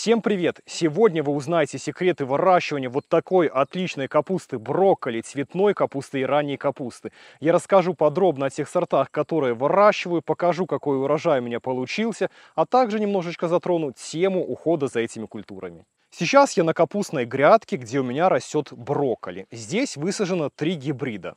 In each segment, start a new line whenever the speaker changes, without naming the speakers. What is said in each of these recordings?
Всем привет! Сегодня вы узнаете секреты выращивания вот такой отличной капусты, брокколи, цветной капусты и ранней капусты. Я расскажу подробно о тех сортах, которые выращиваю, покажу, какой урожай у меня получился, а также немножечко затрону тему ухода за этими культурами. Сейчас я на капустной грядке, где у меня растет брокколи. Здесь высажено три гибрида.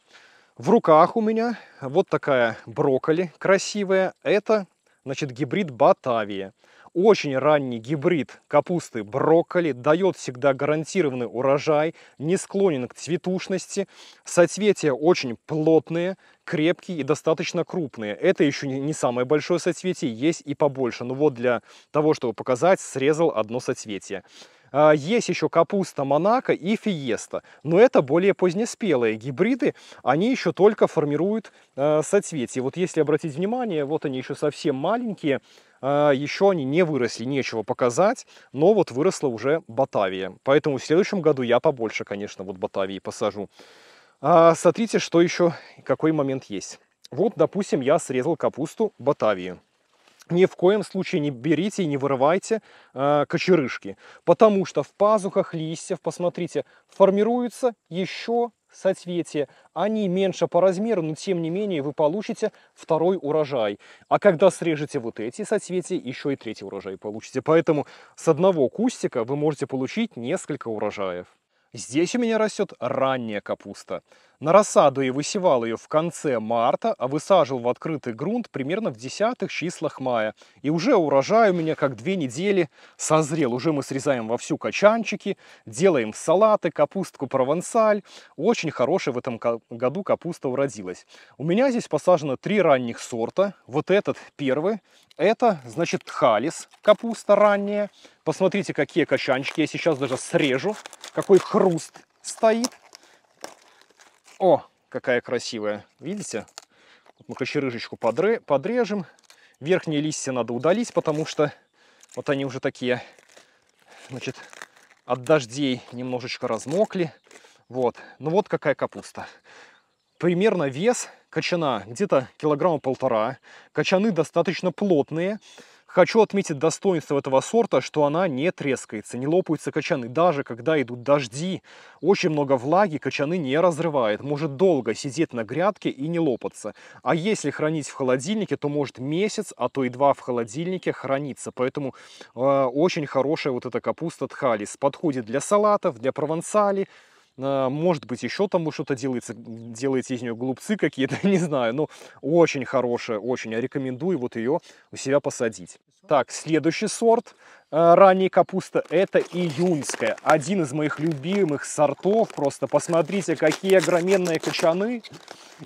В руках у меня вот такая брокколи красивая. Это, значит, гибрид Батавия. Очень ранний гибрид капусты брокколи дает всегда гарантированный урожай, не склонен к цветушности. Соцветия очень плотные, крепкие и достаточно крупные. Это еще не самое большое соцветие, есть и побольше. Но ну вот для того, чтобы показать, срезал одно соцветие. А, есть еще капуста Монако и Фиеста, но это более позднеспелые гибриды, они еще только формируют а, соцветия. Вот если обратить внимание, вот они еще совсем маленькие, а, еще они не выросли, нечего показать, но вот выросла уже Батавия. Поэтому в следующем году я побольше, конечно, вот Батавии посажу. А, смотрите, что еще, какой момент есть. Вот, допустим, я срезал капусту Батавию ни в коем случае не берите и не вырывайте э, кочерышки, потому что в пазухах листьев, посмотрите, формируется еще соцветия. Они меньше по размеру, но тем не менее вы получите второй урожай. А когда срежете вот эти соцветия, еще и третий урожай получите. Поэтому с одного кустика вы можете получить несколько урожаев. Здесь у меня растет ранняя капуста на рассаду и высевал ее в конце марта, а высаживал в открытый грунт примерно в десятых числах мая. И уже урожай у меня как две недели созрел. Уже мы срезаем вовсю качанчики, делаем салаты, капустку провансаль. Очень хорошая в этом году капуста уродилась. У меня здесь посажено три ранних сорта. Вот этот первый. Это, значит, халис, капуста ранняя. Посмотрите, какие качанчики. Я сейчас даже срежу, какой хруст стоит. О, какая красивая. Видите? Вот мы кочерыжечку подре подрежем. Верхние листья надо удалить, потому что вот они уже такие, значит, от дождей немножечко размокли. Вот. Ну вот какая капуста. Примерно вес кочана где-то килограмма полтора. Кочаны достаточно плотные. Хочу отметить достоинство этого сорта, что она не трескается, не лопаются кочаны Даже когда идут дожди, очень много влаги, кочаны не разрывает. Может долго сидеть на грядке и не лопаться. А если хранить в холодильнике, то может месяц, а то и два в холодильнике храниться. Поэтому э, очень хорошая вот эта капуста тхалис. Подходит для салатов, для провансали, а, может быть, еще там что-то делается, делаете из нее глупцы какие-то, не знаю. Но ну, очень хорошая, очень. Я а рекомендую вот ее у себя посадить. Так, следующий сорт а, ранней капуста это июньская. Один из моих любимых сортов. Просто посмотрите, какие огроменные кочаны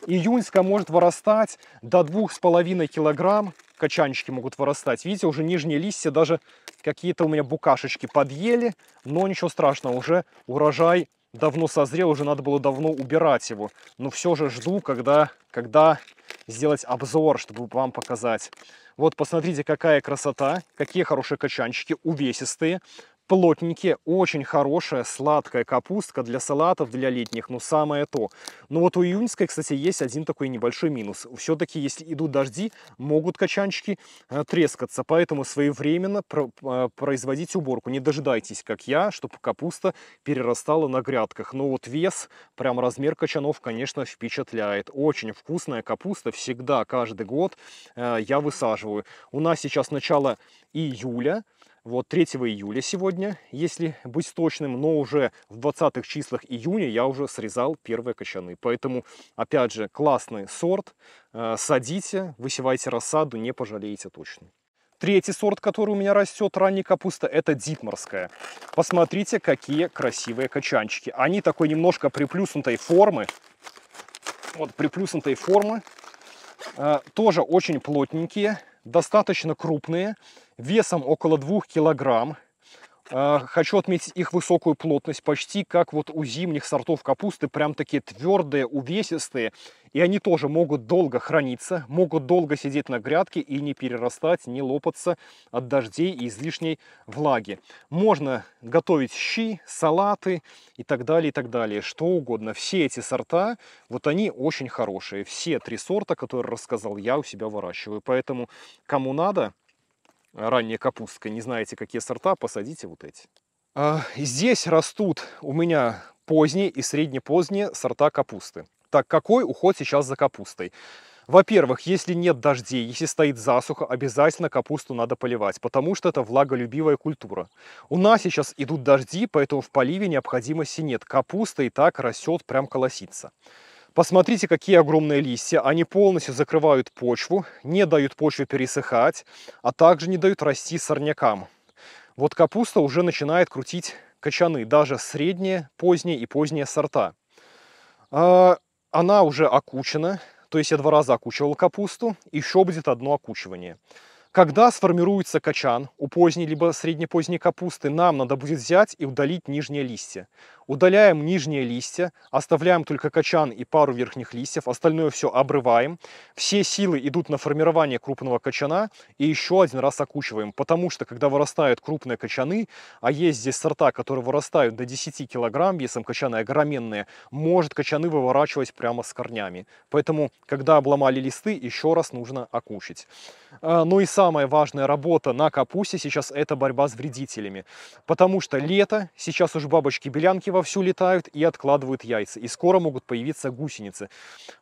Июньская может вырастать до двух с половиной килограмм. Качанчики могут вырастать. Видите, уже нижние листья даже какие-то у меня букашечки подъели. Но ничего страшного, уже урожай давно созрел, уже надо было давно убирать его. Но все же жду, когда, когда сделать обзор, чтобы вам показать. Вот посмотрите, какая красота, какие хорошие качанчики, увесистые плотненькие, очень хорошая сладкая капустка для салатов, для летних, ну самое то. Но ну, вот у июньской, кстати, есть один такой небольшой минус. Все-таки, если идут дожди, могут качанчики э, трескаться, поэтому своевременно э, производить уборку. Не дожидайтесь, как я, чтобы капуста перерастала на грядках. Но ну, вот вес, прям размер качанов, конечно, впечатляет. Очень вкусная капуста, всегда, каждый год э, я высаживаю. У нас сейчас начало июля, вот 3 июля сегодня, если быть точным, но уже в 20-х числах июня я уже срезал первые кочаны. Поэтому, опять же, классный сорт, э, садите, высевайте рассаду, не пожалеете точно. Третий сорт, который у меня растет, ранняя капуста, это дипморская. Посмотрите, какие красивые кочанчики. Они такой немножко приплюснутой формы. Вот, приплюснутой формы. Э, тоже очень плотненькие достаточно крупные, весом около 2 килограмм. А, хочу отметить их высокую плотность, почти как вот у зимних сортов капусты, прям такие твердые, увесистые. И они тоже могут долго храниться, могут долго сидеть на грядке и не перерастать, не лопаться от дождей и излишней влаги. Можно готовить щи, салаты и так далее, и так далее, что угодно. Все эти сорта, вот они очень хорошие. Все три сорта, которые рассказал я, у себя выращиваю. Поэтому кому надо, ранняя капустка, не знаете, какие сорта, посадите вот эти. А, здесь растут у меня поздние и среднепоздние сорта капусты. Так, какой уход сейчас за капустой? Во-первых, если нет дождей, если стоит засуха, обязательно капусту надо поливать, потому что это влаголюбивая культура. У нас сейчас идут дожди, поэтому в поливе необходимости нет. Капуста и так растет, прям колосится. Посмотрите, какие огромные листья. Они полностью закрывают почву, не дают почве пересыхать, а также не дают расти сорнякам. Вот капуста уже начинает крутить кочаны, даже средние, поздние и поздние сорта. А, она уже окучена, то есть я два раза окучивал капусту, еще будет одно окучивание. Когда сформируется качан у поздней либо среднепоздней капусты, нам надо будет взять и удалить нижние листья. Удаляем нижние листья, оставляем только качан и пару верхних листьев, остальное все обрываем. Все силы идут на формирование крупного качана и еще один раз окучиваем, потому что когда вырастают крупные качаны, а есть здесь сорта, которые вырастают до 10 килограмм весом качаны огроменные, может качаны выворачивать прямо с корнями. Поэтому, когда обломали листы, еще раз нужно окучить. А, ну и самая важная работа на капусте сейчас это борьба с вредителями, потому что лето, сейчас уж бабочки-белянки вовсю летают и откладывают яйца. И скоро могут появиться гусеницы.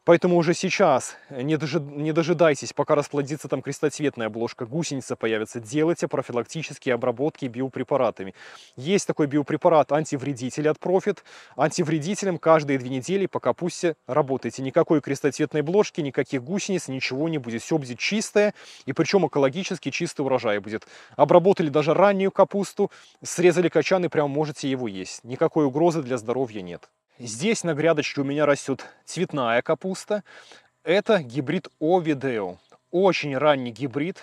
Поэтому уже сейчас э, не, дожи... не дожидайтесь, пока расплодится там крестоцветная обложка, гусеница появится. Делайте профилактические обработки биопрепаратами. Есть такой биопрепарат антивредитель от Профит. Антивредителем каждые две недели по капусте работайте. Никакой крестоцветной бложки, никаких гусениц, ничего не будет. Все будет чистое, и причем экологически чистый урожай будет. Обработали даже раннюю капусту, срезали качан и прям можете его есть. Никакой угрозы угрозы для здоровья нет. Здесь на грядочке у меня растет цветная капуста. Это гибрид Овидео. Очень ранний гибрид.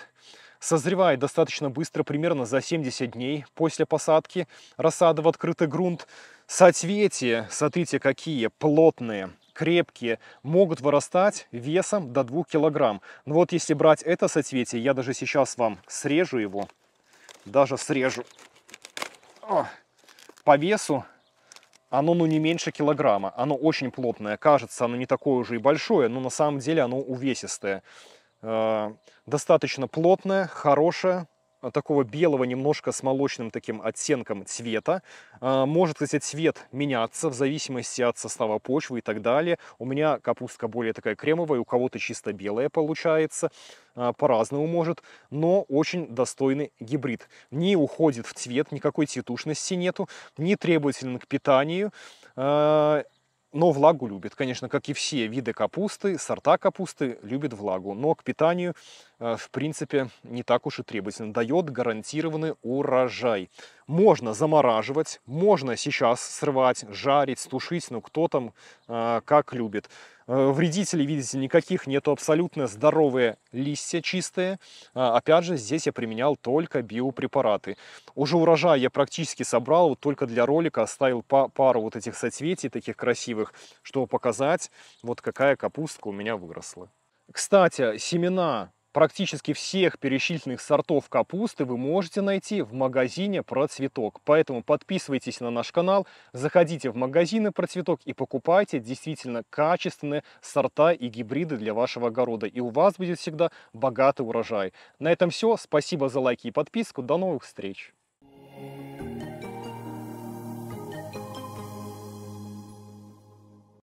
Созревает достаточно быстро, примерно за 70 дней после посадки рассады в открытый грунт. Соцветия, смотрите, какие плотные, крепкие, могут вырастать весом до 2 килограмм. Но вот если брать это соцветие, я даже сейчас вам срежу его, даже срежу. по весу оно, ну, не меньше килограмма. Оно очень плотное. Кажется, оно не такое уже и большое, но на самом деле оно увесистое. Э, достаточно плотное, хорошее, а, такого белого немножко с молочным таким оттенком цвета. А, может, кстати, цвет меняться в зависимости от состава почвы и так далее. У меня капустка более такая кремовая, у кого-то чисто белая получается. А, по-разному может, но очень достойный гибрид. Не уходит в цвет, никакой цветушности нету, не требователен к питанию но влагу любит. Конечно, как и все виды капусты, сорта капусты любит влагу, но к питанию Э, в принципе, не так уж и требовательно. Дает гарантированный урожай. Можно замораживать, можно сейчас срывать, жарить, стушить ну кто там э, как любит. Э, вредителей, видите, никаких нету, абсолютно здоровые листья чистые. А, опять же, здесь я применял только биопрепараты. Уже урожай я практически собрал, вот только для ролика оставил па пару вот этих соцветий, таких красивых, чтобы показать, вот какая капустка у меня выросла. Кстати, семена Практически всех перечисленных сортов капусты вы можете найти в магазине «Про Поэтому подписывайтесь на наш канал, заходите в магазины «Про и покупайте действительно качественные сорта и гибриды для вашего огорода. И у вас будет всегда богатый урожай. На этом все. Спасибо за лайки и подписку. До новых встреч!